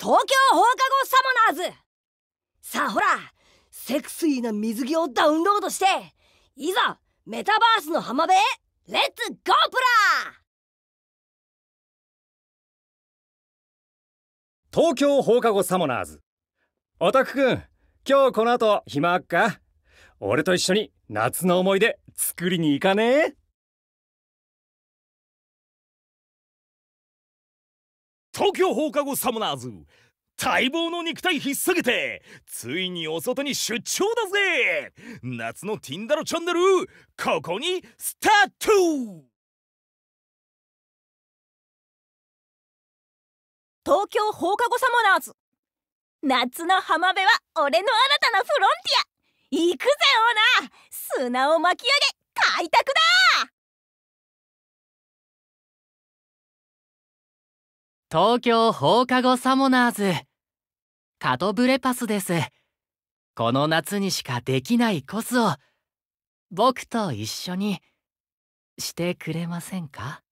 東京放課後サモナーズさあほらセクシーな水着をダウンロードしていざメタバースの浜辺へレッツゴープラ東京放課後サモナーズオタクくん今日この後暇か俺と一緒に夏の思い出作りに行かねえ東京放課後サモナーズ待望の肉体引っさげてついにお外に出張だぜ夏のティンダロチャンネルここにスタート東京放課後サモナーズ夏の浜辺は俺の新たなフロンティア行くぜオーナー砂を巻き上げ開拓だ東京放課後サモナーズカトブレパスですこの夏にしかできないコスを僕と一緒にしてくれませんか